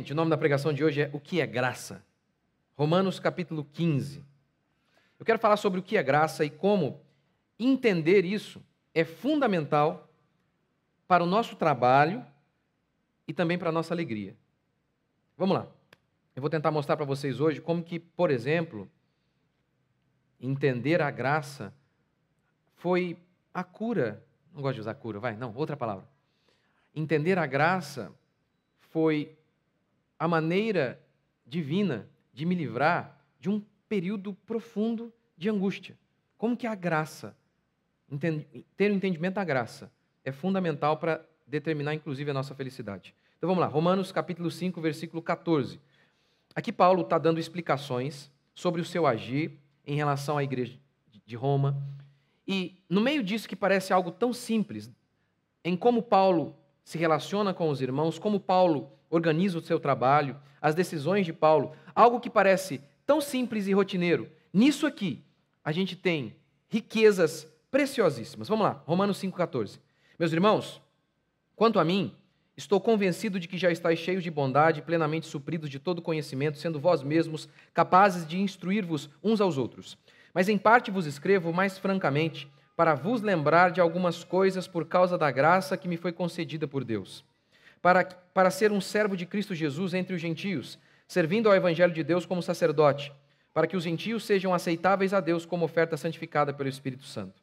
Gente, o nome da pregação de hoje é O que é graça? Romanos capítulo 15. Eu quero falar sobre o que é graça e como entender isso é fundamental para o nosso trabalho e também para a nossa alegria. Vamos lá. Eu vou tentar mostrar para vocês hoje como que, por exemplo, entender a graça foi a cura. Não gosto de usar cura, vai, não, outra palavra. Entender a graça foi a maneira divina de me livrar de um período profundo de angústia. Como que a graça, ter o um entendimento da graça, é fundamental para determinar, inclusive, a nossa felicidade. Então vamos lá, Romanos capítulo 5, versículo 14. Aqui Paulo está dando explicações sobre o seu agir em relação à igreja de Roma. E no meio disso que parece algo tão simples, em como Paulo se relaciona com os irmãos, como Paulo organiza o seu trabalho, as decisões de Paulo, algo que parece tão simples e rotineiro. Nisso aqui, a gente tem riquezas preciosíssimas. Vamos lá, Romanos 5,14. Meus irmãos, quanto a mim, estou convencido de que já estáis cheios de bondade, plenamente supridos de todo conhecimento, sendo vós mesmos capazes de instruir-vos uns aos outros. Mas em parte vos escrevo mais francamente, para vos lembrar de algumas coisas por causa da graça que me foi concedida por Deus para, para ser um servo de Cristo Jesus entre os gentios, servindo ao Evangelho de Deus como sacerdote, para que os gentios sejam aceitáveis a Deus como oferta santificada pelo Espírito Santo.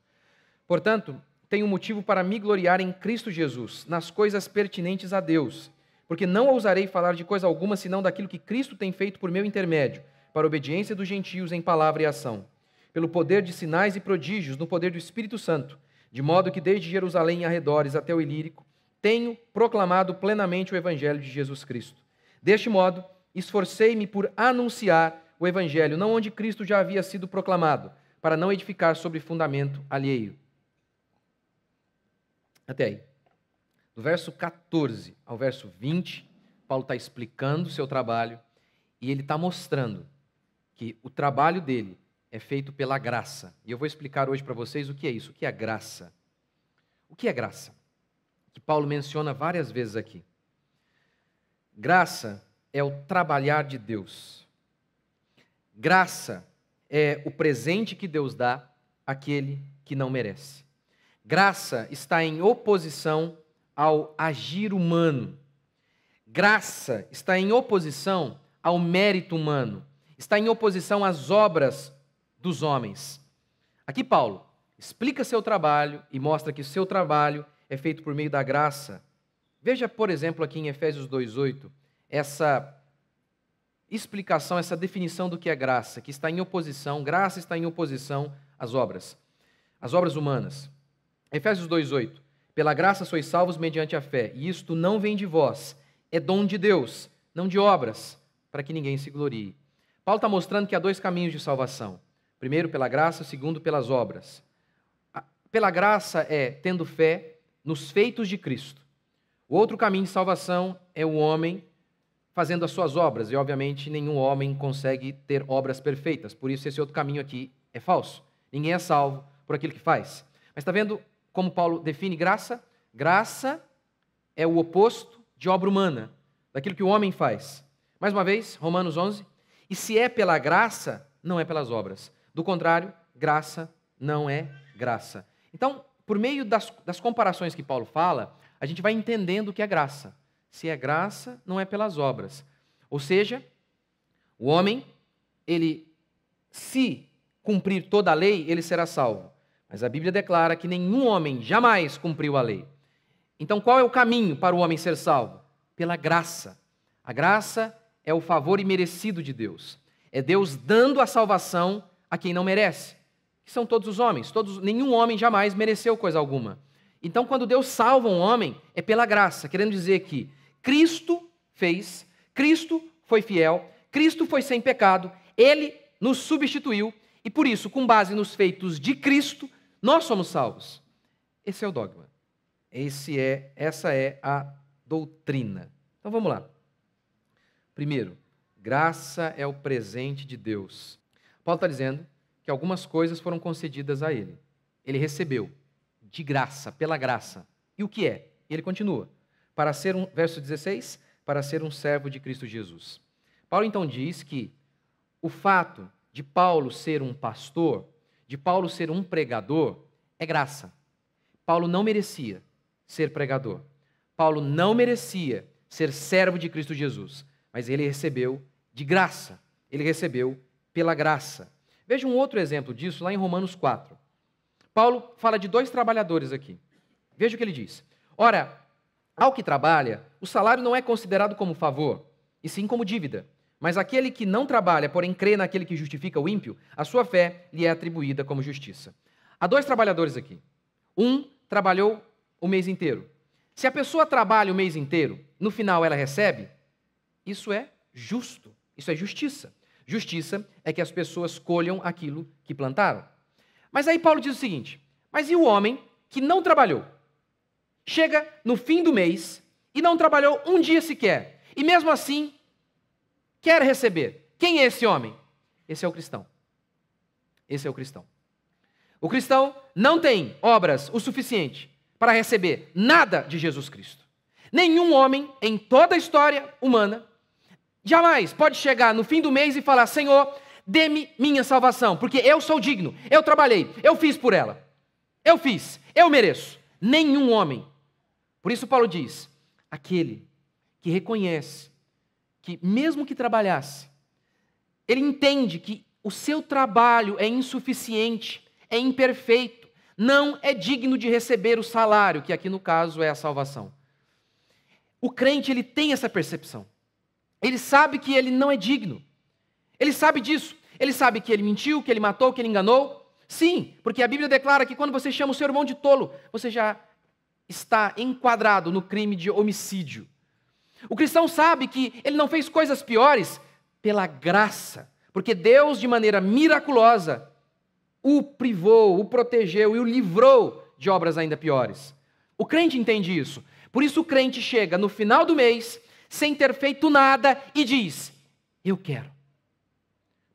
Portanto, tenho motivo para me gloriar em Cristo Jesus, nas coisas pertinentes a Deus, porque não ousarei falar de coisa alguma senão daquilo que Cristo tem feito por meu intermédio, para a obediência dos gentios em palavra e ação, pelo poder de sinais e prodígios, no poder do Espírito Santo, de modo que desde Jerusalém e arredores até o Ilírico, tenho proclamado plenamente o Evangelho de Jesus Cristo. Deste modo, esforcei-me por anunciar o Evangelho, não onde Cristo já havia sido proclamado, para não edificar sobre fundamento alheio. Até aí. Do verso 14 ao verso 20, Paulo está explicando o seu trabalho e ele está mostrando que o trabalho dele é feito pela graça. E eu vou explicar hoje para vocês o que é isso, o que é graça. O que é graça? que Paulo menciona várias vezes aqui. Graça é o trabalhar de Deus. Graça é o presente que Deus dá àquele que não merece. Graça está em oposição ao agir humano. Graça está em oposição ao mérito humano. Está em oposição às obras dos homens. Aqui, Paulo explica seu trabalho e mostra que o seu trabalho é feito por meio da graça. Veja, por exemplo, aqui em Efésios 2:8, essa explicação, essa definição do que é graça, que está em oposição, graça está em oposição às obras, às obras humanas. Efésios 2:8. Pela graça sois salvos mediante a fé, e isto não vem de vós, é dom de Deus, não de obras, para que ninguém se glorie. Paulo está mostrando que há dois caminhos de salvação: primeiro pela graça, segundo pelas obras. Pela graça é tendo fé, nos feitos de Cristo. O outro caminho de salvação é o homem fazendo as suas obras, e obviamente nenhum homem consegue ter obras perfeitas, por isso esse outro caminho aqui é falso. Ninguém é salvo por aquilo que faz. Mas está vendo como Paulo define graça? Graça é o oposto de obra humana, daquilo que o homem faz. Mais uma vez, Romanos 11. E se é pela graça, não é pelas obras. Do contrário, graça não é graça. Então, por meio das, das comparações que Paulo fala, a gente vai entendendo o que é graça. Se é graça, não é pelas obras. Ou seja, o homem, ele, se cumprir toda a lei, ele será salvo. Mas a Bíblia declara que nenhum homem jamais cumpriu a lei. Então, qual é o caminho para o homem ser salvo? Pela graça. A graça é o favor imerecido de Deus. É Deus dando a salvação a quem não merece que são todos os homens. Todos, nenhum homem jamais mereceu coisa alguma. Então, quando Deus salva um homem, é pela graça, querendo dizer que Cristo fez, Cristo foi fiel, Cristo foi sem pecado, ele nos substituiu e por isso, com base nos feitos de Cristo, nós somos salvos. Esse é o dogma. Esse é, essa é a doutrina. Então vamos lá. Primeiro, graça é o presente de Deus. Paulo está dizendo que algumas coisas foram concedidas a ele. Ele recebeu, de graça, pela graça. E o que é? E ele continua. Para ser um, verso 16, para ser um servo de Cristo Jesus. Paulo então diz que o fato de Paulo ser um pastor, de Paulo ser um pregador, é graça. Paulo não merecia ser pregador. Paulo não merecia ser servo de Cristo Jesus, mas ele recebeu de graça. Ele recebeu pela graça. Veja um outro exemplo disso lá em Romanos 4. Paulo fala de dois trabalhadores aqui. Veja o que ele diz. Ora, ao que trabalha, o salário não é considerado como favor, e sim como dívida. Mas aquele que não trabalha, porém crê naquele que justifica o ímpio, a sua fé lhe é atribuída como justiça. Há dois trabalhadores aqui. Um trabalhou o mês inteiro. Se a pessoa trabalha o mês inteiro, no final ela recebe, isso é justo, isso é justiça. Justiça é que as pessoas colham aquilo que plantaram. Mas aí Paulo diz o seguinte: mas e o homem que não trabalhou? Chega no fim do mês e não trabalhou um dia sequer, e mesmo assim quer receber. Quem é esse homem? Esse é o cristão. Esse é o cristão. O cristão não tem obras o suficiente para receber nada de Jesus Cristo. Nenhum homem em toda a história humana Jamais pode chegar no fim do mês e falar: Senhor, dê-me minha salvação, porque eu sou digno, eu trabalhei, eu fiz por ela, eu fiz, eu mereço. Nenhum homem. Por isso, Paulo diz: aquele que reconhece que, mesmo que trabalhasse, ele entende que o seu trabalho é insuficiente, é imperfeito, não é digno de receber o salário, que aqui no caso é a salvação. O crente, ele tem essa percepção. Ele sabe que ele não é digno. Ele sabe disso. Ele sabe que ele mentiu, que ele matou, que ele enganou. Sim, porque a Bíblia declara que quando você chama o seu irmão de tolo, você já está enquadrado no crime de homicídio. O cristão sabe que ele não fez coisas piores pela graça, porque Deus, de maneira miraculosa, o privou, o protegeu e o livrou de obras ainda piores. O crente entende isso. Por isso, o crente chega no final do mês sem ter feito nada, e diz: Eu quero,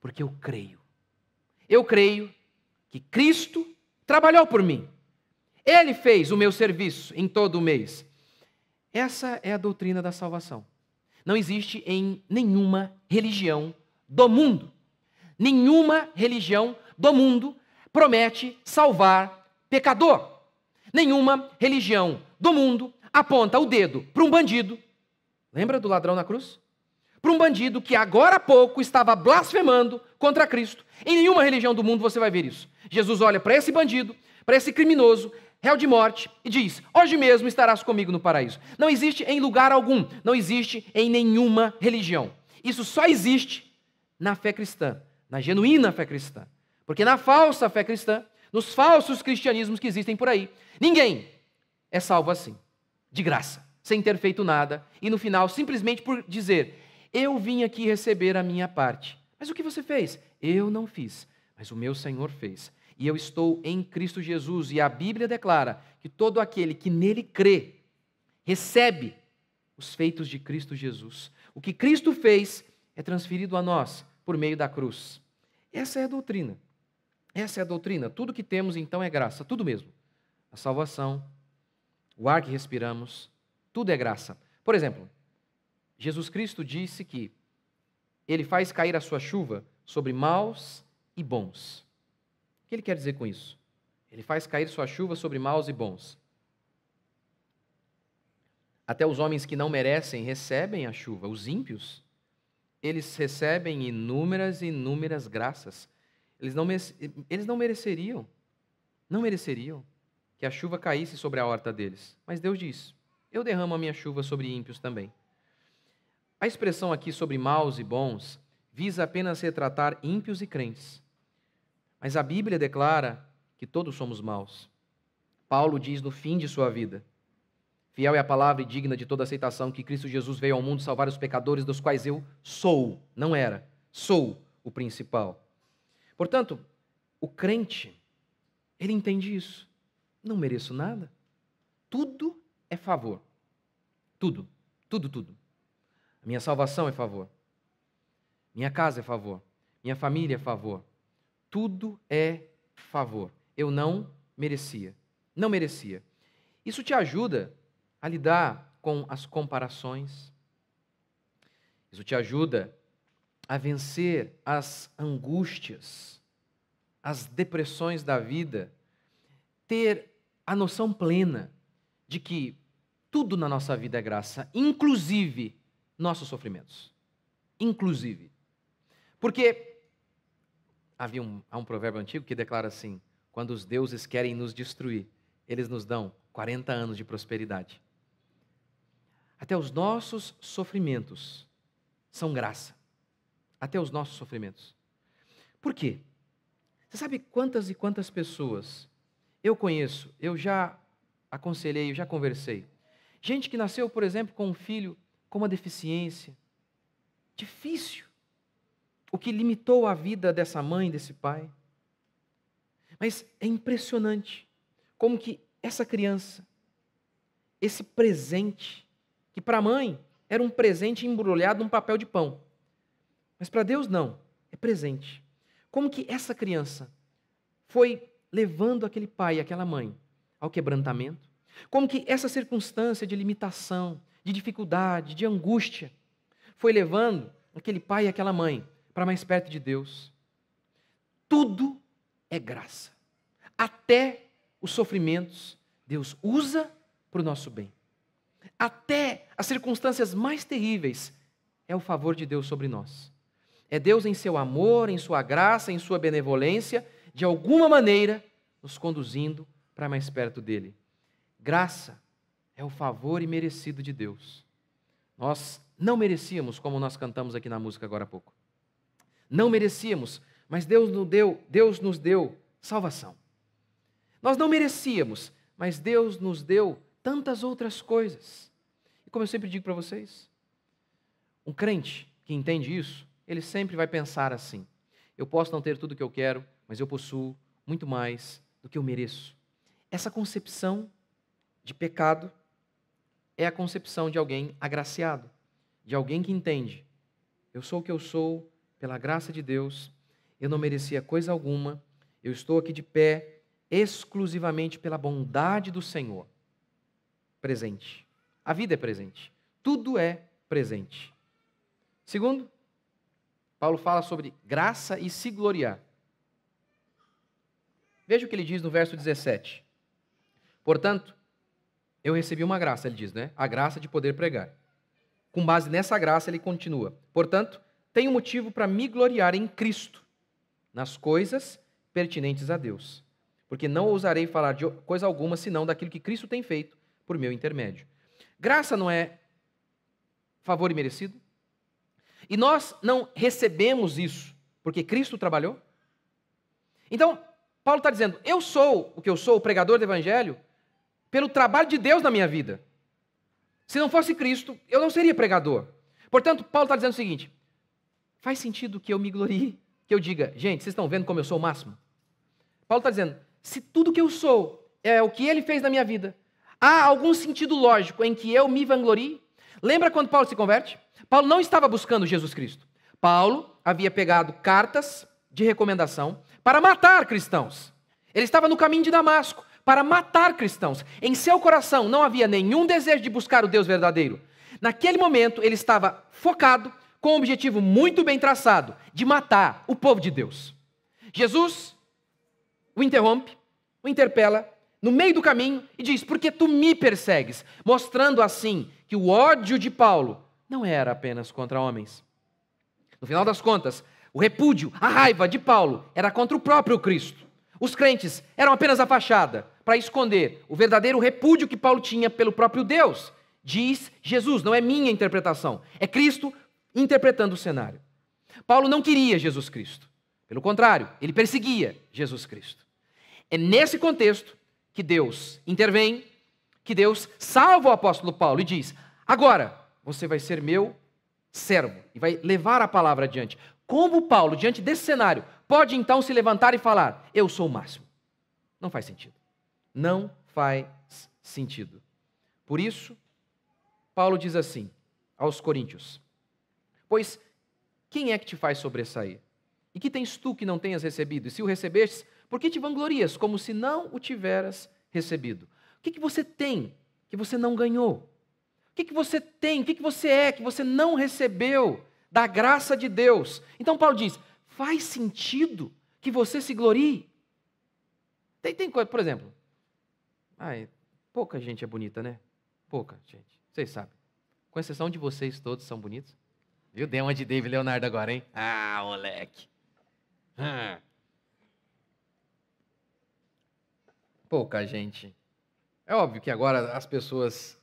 porque eu creio. Eu creio que Cristo trabalhou por mim. Ele fez o meu serviço em todo o mês. Essa é a doutrina da salvação. Não existe em nenhuma religião do mundo. Nenhuma religião do mundo promete salvar pecador. Nenhuma religião do mundo aponta o dedo para um bandido Lembra do ladrão na cruz? Para um bandido que agora há pouco estava blasfemando contra Cristo. Em nenhuma religião do mundo você vai ver isso. Jesus olha para esse bandido, para esse criminoso, réu de morte, e diz: Hoje mesmo estarás comigo no paraíso. Não existe em lugar algum, não existe em nenhuma religião. Isso só existe na fé cristã, na genuína fé cristã. Porque na falsa fé cristã, nos falsos cristianismos que existem por aí, ninguém é salvo assim, de graça sem ter feito nada, e no final, simplesmente por dizer: Eu vim aqui receber a minha parte. Mas o que você fez? Eu não fiz, mas o meu Senhor fez. E eu estou em Cristo Jesus, e a Bíblia declara que todo aquele que nele crê recebe os feitos de Cristo Jesus. O que Cristo fez é transferido a nós por meio da cruz. Essa é a doutrina. Essa é a doutrina. Tudo que temos então é graça, tudo mesmo. A salvação, o ar que respiramos, tudo é graça. Por exemplo, Jesus Cristo disse que ele faz cair a sua chuva sobre maus e bons. O que ele quer dizer com isso? Ele faz cair sua chuva sobre maus e bons. Até os homens que não merecem recebem a chuva. Os ímpios, eles recebem inúmeras e inúmeras graças. Eles não, eles não mereceriam, não mereceriam que a chuva caísse sobre a horta deles. Mas Deus diz: eu derramo a minha chuva sobre ímpios também. A expressão aqui sobre maus e bons visa apenas retratar ímpios e crentes. Mas a Bíblia declara que todos somos maus. Paulo diz no fim de sua vida: Fiel é a palavra e digna de toda aceitação que Cristo Jesus veio ao mundo salvar os pecadores, dos quais eu sou, não era, sou o principal. Portanto, o crente, ele entende isso. Não mereço nada. Tudo é favor. Tudo, tudo, tudo. A minha salvação é favor. Minha casa é favor. Minha família é favor. Tudo é favor. Eu não merecia. Não merecia. Isso te ajuda a lidar com as comparações. Isso te ajuda a vencer as angústias, as depressões da vida, ter a noção plena de que tudo na nossa vida é graça, inclusive nossos sofrimentos. Inclusive. Porque havia um, há um provérbio antigo que declara assim: quando os deuses querem nos destruir, eles nos dão 40 anos de prosperidade. Até os nossos sofrimentos são graça. Até os nossos sofrimentos. Por quê? Você sabe quantas e quantas pessoas eu conheço, eu já aconselhei, eu já conversei, Gente que nasceu, por exemplo, com um filho com uma deficiência. Difícil. O que limitou a vida dessa mãe, desse pai. Mas é impressionante como que essa criança, esse presente, que para a mãe era um presente embrulhado num papel de pão, mas para Deus não, é presente. Como que essa criança foi levando aquele pai, aquela mãe ao quebrantamento, como que essa circunstância de limitação, de dificuldade, de angústia, foi levando aquele pai e aquela mãe para mais perto de Deus. Tudo é graça. Até os sofrimentos, Deus usa para o nosso bem. Até as circunstâncias mais terríveis, é o favor de Deus sobre nós. É Deus, em seu amor, em sua graça, em sua benevolência, de alguma maneira, nos conduzindo para mais perto dele. Graça é o favor imerecido de Deus. Nós não merecíamos, como nós cantamos aqui na música agora há pouco. Não merecíamos, mas Deus nos deu, Deus nos deu salvação. Nós não merecíamos, mas Deus nos deu tantas outras coisas. E como eu sempre digo para vocês, um crente que entende isso, ele sempre vai pensar assim: eu posso não ter tudo o que eu quero, mas eu possuo muito mais do que eu mereço. Essa concepção de pecado é a concepção de alguém agraciado, de alguém que entende. Eu sou o que eu sou pela graça de Deus, eu não merecia coisa alguma, eu estou aqui de pé exclusivamente pela bondade do Senhor. Presente. A vida é presente. Tudo é presente. Segundo, Paulo fala sobre graça e se gloriar. Veja o que ele diz no verso 17. Portanto, eu recebi uma graça, ele diz, né? A graça de poder pregar. Com base nessa graça, ele continua. Portanto, tenho motivo para me gloriar em Cristo, nas coisas pertinentes a Deus. Porque não ousarei falar de coisa alguma senão daquilo que Cristo tem feito por meu intermédio. Graça não é favor imerecido? merecido? E nós não recebemos isso porque Cristo trabalhou? Então, Paulo está dizendo: eu sou o que eu sou, o pregador do Evangelho, pelo trabalho de Deus na minha vida. Se não fosse Cristo, eu não seria pregador. Portanto, Paulo está dizendo o seguinte: faz sentido que eu me glorie, que eu diga, gente, vocês estão vendo como eu sou o máximo? Paulo está dizendo: se tudo que eu sou é o que ele fez na minha vida, há algum sentido lógico em que eu me vanglorie? Lembra quando Paulo se converte? Paulo não estava buscando Jesus Cristo. Paulo havia pegado cartas de recomendação para matar cristãos. Ele estava no caminho de Damasco para matar cristãos. Em seu coração não havia nenhum desejo de buscar o Deus verdadeiro. Naquele momento, ele estava focado com um objetivo muito bem traçado: de matar o povo de Deus. Jesus o interrompe, o interpela no meio do caminho e diz: Por que tu me persegues? Mostrando assim que o ódio de Paulo não era apenas contra homens. No final das contas, o repúdio, a raiva de Paulo era contra o próprio Cristo. Os crentes eram apenas a fachada para esconder o verdadeiro repúdio que Paulo tinha pelo próprio Deus, diz Jesus, não é minha interpretação, é Cristo interpretando o cenário. Paulo não queria Jesus Cristo. Pelo contrário, ele perseguia Jesus Cristo. É nesse contexto que Deus intervém, que Deus salva o apóstolo Paulo e diz: Agora você vai ser meu servo e vai levar a palavra adiante. Como Paulo, diante desse cenário, pode então se levantar e falar: Eu sou o máximo? Não faz sentido não faz sentido. Por isso, Paulo diz assim aos Coríntios: Pois quem é que te faz sobressair? E que tens tu que não tenhas recebido? E se o recebestes, por que te vanglorias como se não o tiveras recebido? O que, que você tem que você não ganhou? O que, que você tem? O que, que você é que você não recebeu da graça de Deus? Então, Paulo diz: faz sentido que você se glorie? Tem, tem coisa, por exemplo, Ai, pouca gente é bonita, né? Pouca gente. Vocês sabem. Com exceção de vocês todos são bonitos. Viu? Deu uma de David Leonardo agora, hein? Ah, moleque. Hum. Pouca gente. É óbvio que agora as pessoas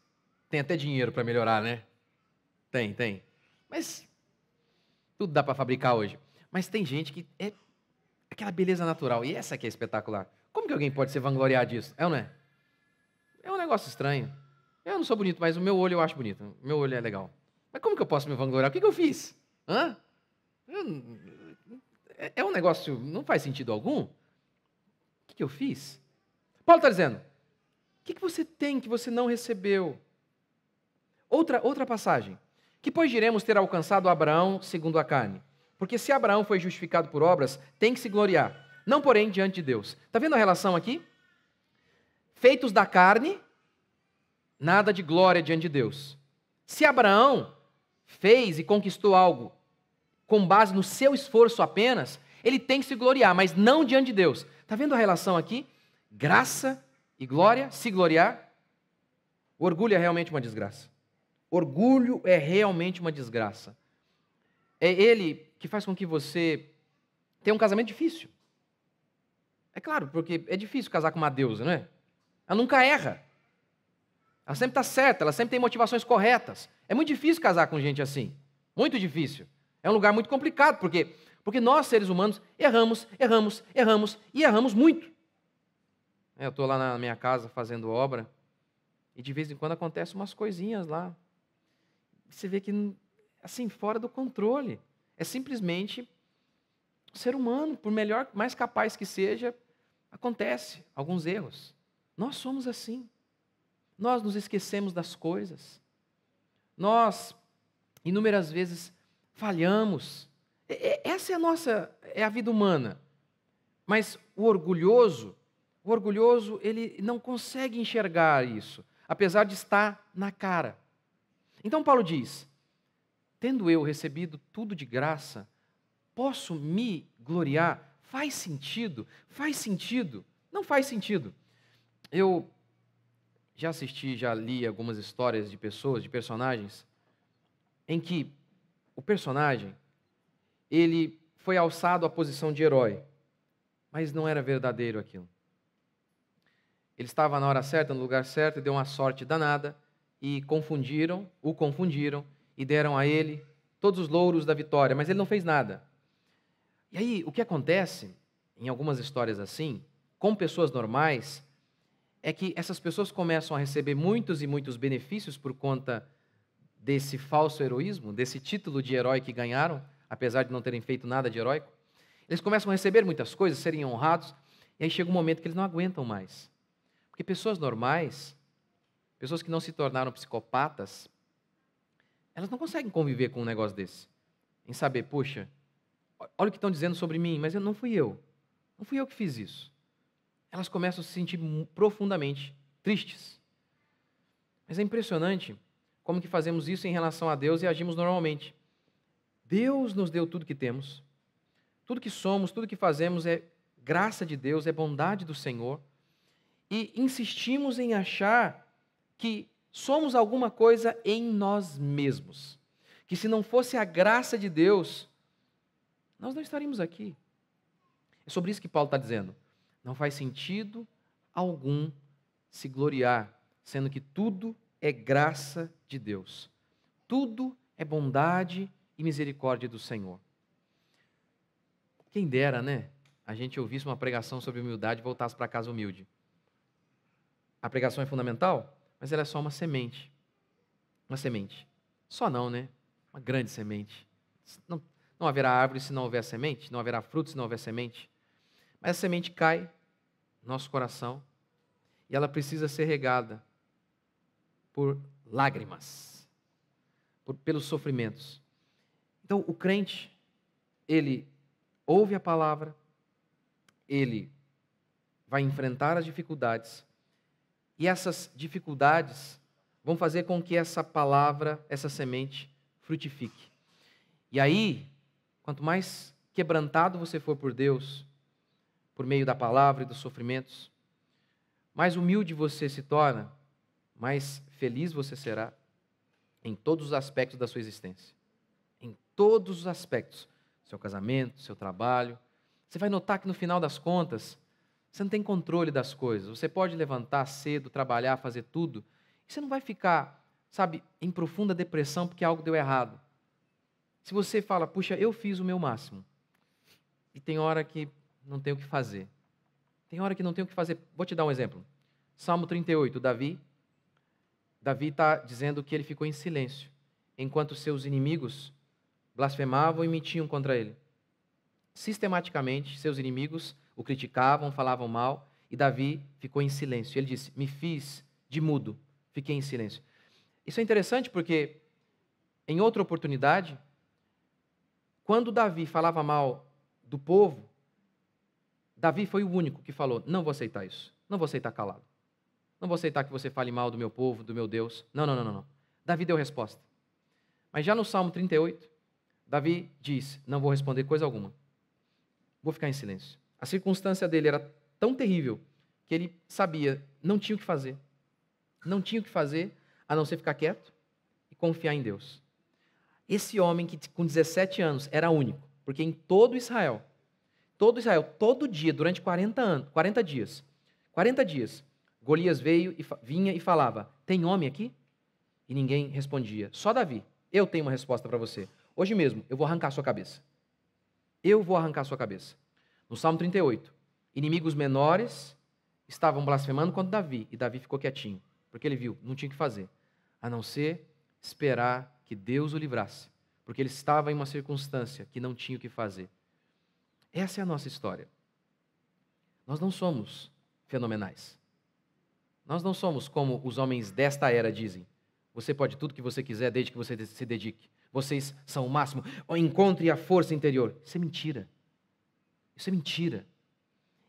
têm até dinheiro para melhorar, né? Tem, tem. Mas tudo dá para fabricar hoje. Mas tem gente que é aquela beleza natural. E essa que é espetacular. Como que alguém pode se vangloriar disso? É ou não é? negócio estranho. Eu não sou bonito, mas o meu olho eu acho bonito. O meu olho é legal. Mas como que eu posso me vangloriar? O que, que eu fiz? Hã? É, é um negócio, não faz sentido algum. O que, que eu fiz? Paulo está dizendo, o que, que você tem que você não recebeu? Outra, outra passagem. Que pois diremos ter alcançado Abraão segundo a carne? Porque se Abraão foi justificado por obras, tem que se gloriar, não porém diante de Deus. Está vendo a relação aqui? Feitos da carne, nada de glória diante de Deus. Se Abraão fez e conquistou algo com base no seu esforço apenas, ele tem que se gloriar, mas não diante de Deus. Está vendo a relação aqui? Graça e glória, se gloriar. O orgulho é realmente uma desgraça. Orgulho é realmente uma desgraça. É ele que faz com que você tenha um casamento difícil. É claro, porque é difícil casar com uma deusa, não é? Ela nunca erra. Ela sempre está certa, ela sempre tem motivações corretas. É muito difícil casar com gente assim. Muito difícil. É um lugar muito complicado, porque porque nós seres humanos erramos, erramos, erramos e erramos muito. É, eu estou lá na minha casa fazendo obra e de vez em quando acontecem umas coisinhas lá. Você vê que assim fora do controle. É simplesmente o ser humano, por melhor, mais capaz que seja, acontece alguns erros. Nós somos assim. Nós nos esquecemos das coisas. Nós, inúmeras vezes, falhamos. Essa é a nossa, é a vida humana. Mas o orgulhoso, o orgulhoso, ele não consegue enxergar isso, apesar de estar na cara. Então Paulo diz: tendo eu recebido tudo de graça, posso me gloriar? Faz sentido? Faz sentido? Não faz sentido. Eu já assisti, já li algumas histórias de pessoas, de personagens, em que o personagem ele foi alçado à posição de herói, mas não era verdadeiro aquilo. Ele estava na hora certa, no lugar certo, deu uma sorte danada e confundiram, o confundiram e deram a ele todos os louros da vitória, mas ele não fez nada. E aí, o que acontece em algumas histórias assim, com pessoas normais, é que essas pessoas começam a receber muitos e muitos benefícios por conta desse falso heroísmo, desse título de herói que ganharam, apesar de não terem feito nada de heróico. Eles começam a receber muitas coisas, serem honrados, e aí chega um momento que eles não aguentam mais. Porque pessoas normais, pessoas que não se tornaram psicopatas, elas não conseguem conviver com um negócio desse. Em saber, poxa, olha o que estão dizendo sobre mim, mas eu não fui eu. Não fui eu que fiz isso elas começam a se sentir profundamente tristes. Mas é impressionante como que fazemos isso em relação a Deus e agimos normalmente. Deus nos deu tudo que temos. Tudo que somos, tudo que fazemos é graça de Deus, é bondade do Senhor. E insistimos em achar que somos alguma coisa em nós mesmos. Que se não fosse a graça de Deus, nós não estaríamos aqui. É sobre isso que Paulo está dizendo. Não faz sentido algum se gloriar, sendo que tudo é graça de Deus. Tudo é bondade e misericórdia do Senhor. Quem dera, né? A gente ouvisse uma pregação sobre humildade e voltasse para casa humilde. A pregação é fundamental, mas ela é só uma semente. Uma semente. Só não, né? Uma grande semente. Não, não haverá árvore se não houver semente, não haverá fruto se não houver semente. Mas a semente cai no nosso coração e ela precisa ser regada por lágrimas, por, pelos sofrimentos. Então, o crente, ele ouve a palavra, ele vai enfrentar as dificuldades, e essas dificuldades vão fazer com que essa palavra, essa semente, frutifique. E aí, quanto mais quebrantado você for por Deus, por meio da palavra e dos sofrimentos. Mais humilde você se torna, mais feliz você será em todos os aspectos da sua existência. Em todos os aspectos. Seu casamento, seu trabalho. Você vai notar que no final das contas, você não tem controle das coisas. Você pode levantar cedo, trabalhar, fazer tudo. E você não vai ficar, sabe, em profunda depressão porque algo deu errado. Se você fala, puxa, eu fiz o meu máximo. E tem hora que não tem o que fazer. Tem hora que não tem o que fazer. Vou te dar um exemplo. Salmo 38, Davi. Davi está dizendo que ele ficou em silêncio, enquanto seus inimigos blasfemavam e mentiam contra ele. Sistematicamente, seus inimigos o criticavam, falavam mal, e Davi ficou em silêncio. Ele disse: Me fiz de mudo, fiquei em silêncio. Isso é interessante porque, em outra oportunidade, quando Davi falava mal do povo, Davi foi o único que falou: Não vou aceitar isso. Não vou aceitar calado. Não vou aceitar que você fale mal do meu povo, do meu Deus. Não, não, não, não. não. Davi deu resposta. Mas já no Salmo 38, Davi diz: Não vou responder coisa alguma. Vou ficar em silêncio. A circunstância dele era tão terrível que ele sabia, não tinha o que fazer. Não tinha o que fazer a não ser ficar quieto e confiar em Deus. Esse homem que com 17 anos era único, porque em todo Israel todo Israel, todo dia, durante 40 anos, 40 dias. 40 dias. Golias veio e vinha e falava: "Tem homem aqui?" E ninguém respondia. Só Davi. Eu tenho uma resposta para você. Hoje mesmo eu vou arrancar sua cabeça. Eu vou arrancar sua cabeça. No Salmo 38, inimigos menores estavam blasfemando contra Davi, e Davi ficou quietinho, porque ele viu, não tinha o que fazer, a não ser esperar que Deus o livrasse, porque ele estava em uma circunstância que não tinha o que fazer. Essa é a nossa história. Nós não somos fenomenais. Nós não somos como os homens desta era dizem. Você pode tudo que você quiser desde que você se dedique. Vocês são o máximo. encontre a força interior. Isso é mentira. Isso é mentira.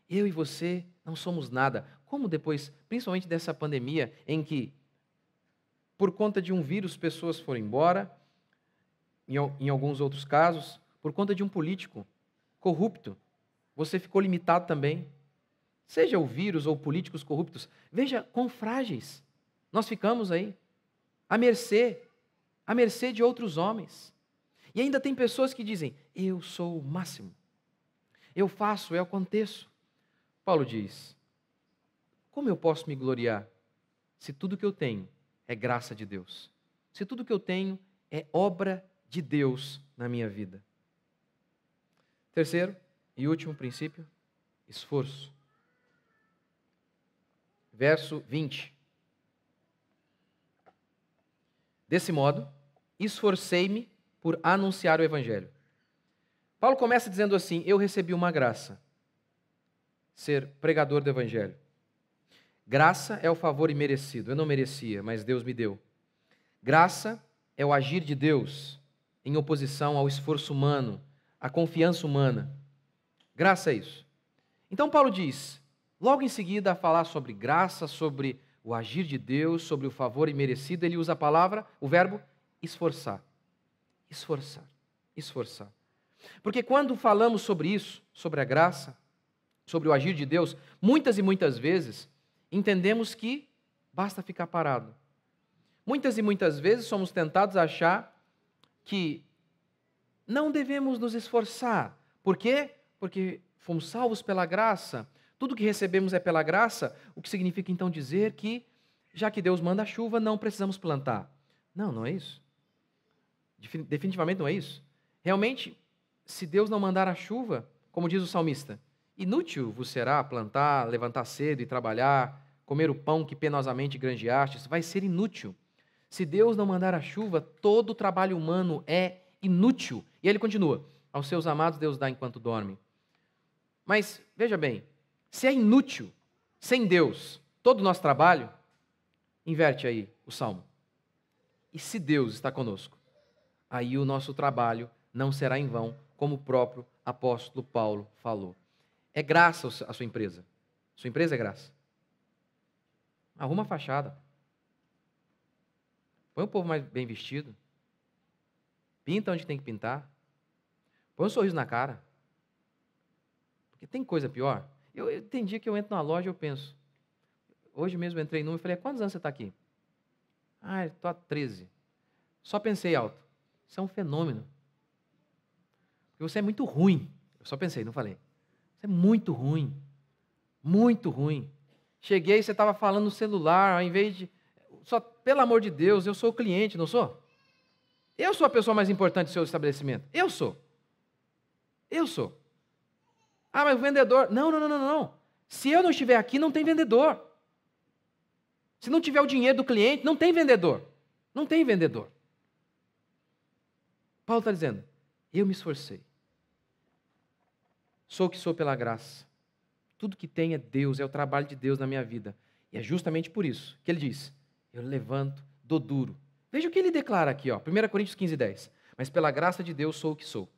Eu e você não somos nada. Como depois, principalmente dessa pandemia, em que, por conta de um vírus, pessoas foram embora, em, em alguns outros casos, por conta de um político, corrupto, você ficou limitado também. Seja o vírus ou políticos corruptos, veja quão frágeis nós ficamos aí, à mercê, à mercê de outros homens. E ainda tem pessoas que dizem: Eu sou o máximo, eu faço, eu aconteço. Paulo diz: Como eu posso me gloriar se tudo que eu tenho é graça de Deus? Se tudo que eu tenho é obra de Deus na minha vida? Terceiro e último princípio, esforço. Verso 20. Desse modo, esforcei-me por anunciar o evangelho. Paulo começa dizendo assim: Eu recebi uma graça, ser pregador do evangelho. Graça é o favor imerecido. Eu não merecia, mas Deus me deu. Graça é o agir de Deus em oposição ao esforço humano a confiança humana. Graça é isso. Então Paulo diz, logo em seguida a falar sobre graça, sobre o agir de Deus, sobre o favor imerecido, ele usa a palavra, o verbo esforçar. Esforçar, esforçar. Porque quando falamos sobre isso, sobre a graça, sobre o agir de Deus, muitas e muitas vezes entendemos que basta ficar parado. Muitas e muitas vezes somos tentados a achar que não devemos nos esforçar. Por quê? Porque fomos salvos pela graça. Tudo que recebemos é pela graça, o que significa então dizer que, já que Deus manda chuva, não precisamos plantar. Não, não é isso. Definitivamente não é isso. Realmente, se Deus não mandar a chuva, como diz o salmista, inútil vos será plantar, levantar cedo e trabalhar, comer o pão que penosamente granjeastes, vai ser inútil. Se Deus não mandar a chuva, todo o trabalho humano é inútil, e ele continua: Aos seus amados Deus dá enquanto dorme. Mas, veja bem, se é inútil, sem Deus, todo o nosso trabalho, inverte aí o salmo. E se Deus está conosco, aí o nosso trabalho não será em vão, como o próprio apóstolo Paulo falou. É graça a sua empresa. Sua empresa é graça. Arruma a fachada. Põe o povo mais bem vestido. Pinta onde tem que pintar. Põe um sorriso na cara. Porque tem coisa pior. Eu, eu tem dia que eu entro na loja e eu penso. Hoje mesmo eu entrei numa e falei, é, quantos anos você está aqui? Ah, estou há 13. Só pensei alto. Isso é um fenômeno. Porque você é muito ruim. Eu só pensei, não falei. Você é muito ruim. Muito ruim. Cheguei, você estava falando no celular, ao invés de. Só, pelo amor de Deus, eu sou o cliente, não sou? Eu sou a pessoa mais importante do seu estabelecimento. Eu sou. Eu sou. Ah, mas o vendedor. Não, não, não, não, não. Se eu não estiver aqui, não tem vendedor. Se não tiver o dinheiro do cliente, não tem vendedor. Não tem vendedor. Paulo está dizendo: eu me esforcei. Sou o que sou pela graça. Tudo que tem é Deus, é o trabalho de Deus na minha vida. E é justamente por isso que ele diz: eu levanto, dou duro, Veja o que ele declara aqui, ó, 1 Coríntios 15, 10. Mas pela graça de Deus sou o que sou.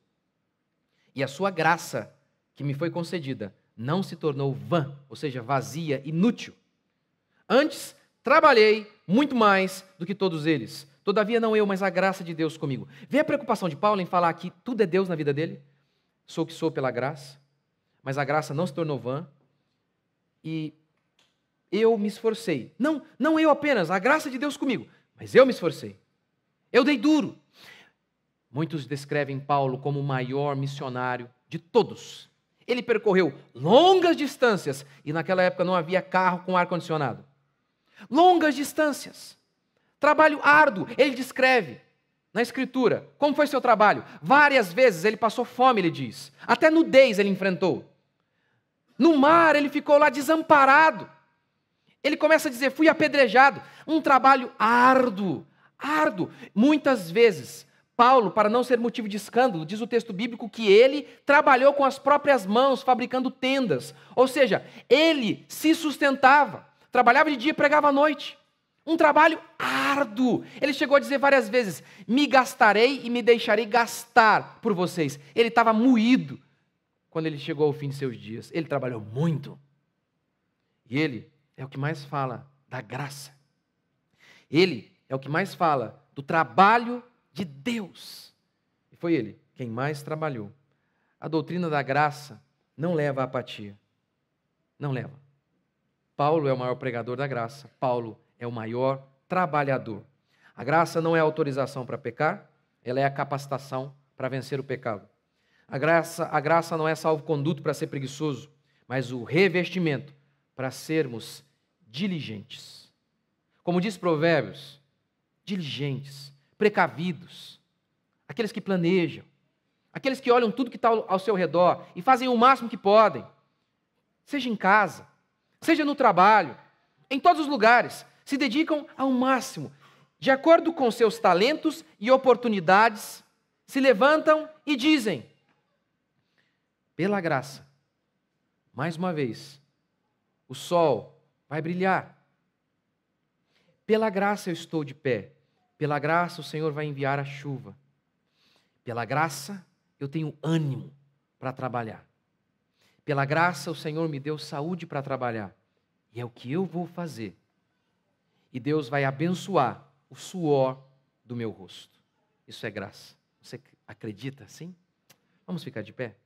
E a sua graça, que me foi concedida, não se tornou vã, ou seja, vazia, inútil. Antes, trabalhei muito mais do que todos eles. Todavia, não eu, mas a graça de Deus comigo. Vê a preocupação de Paulo em falar que tudo é Deus na vida dele? Sou o que sou pela graça, mas a graça não se tornou vã. E eu me esforcei. Não, não eu apenas, a graça de Deus comigo. Mas eu me esforcei. Eu dei duro. Muitos descrevem Paulo como o maior missionário de todos. Ele percorreu longas distâncias e naquela época não havia carro com ar-condicionado. Longas distâncias. Trabalho árduo. Ele descreve na escritura como foi seu trabalho. Várias vezes ele passou fome, ele diz. Até nudez ele enfrentou. No mar ele ficou lá desamparado. Ele começa a dizer: fui apedrejado. Um trabalho árduo, árduo. Muitas vezes, Paulo, para não ser motivo de escândalo, diz o texto bíblico que ele trabalhou com as próprias mãos, fabricando tendas. Ou seja, ele se sustentava, trabalhava de dia e pregava à noite. Um trabalho árduo. Ele chegou a dizer várias vezes: me gastarei e me deixarei gastar por vocês. Ele estava moído quando ele chegou ao fim de seus dias. Ele trabalhou muito. E ele é o que mais fala da graça. Ele é o que mais fala do trabalho de Deus. E foi ele quem mais trabalhou. A doutrina da graça não leva à apatia. Não leva. Paulo é o maior pregador da graça. Paulo é o maior trabalhador. A graça não é autorização para pecar, ela é a capacitação para vencer o pecado. A graça, a graça não é salvo-conduto para ser preguiçoso, mas o revestimento para sermos diligentes. Como diz Provérbios, diligentes, precavidos, aqueles que planejam, aqueles que olham tudo que está ao seu redor e fazem o máximo que podem, seja em casa, seja no trabalho, em todos os lugares, se dedicam ao máximo, de acordo com seus talentos e oportunidades, se levantam e dizem: pela graça, mais uma vez, o sol vai brilhar. Pela graça eu estou de pé, pela graça o Senhor vai enviar a chuva, pela graça eu tenho ânimo para trabalhar, pela graça o Senhor me deu saúde para trabalhar, e é o que eu vou fazer. E Deus vai abençoar o suor do meu rosto. Isso é graça. Você acredita assim? Vamos ficar de pé?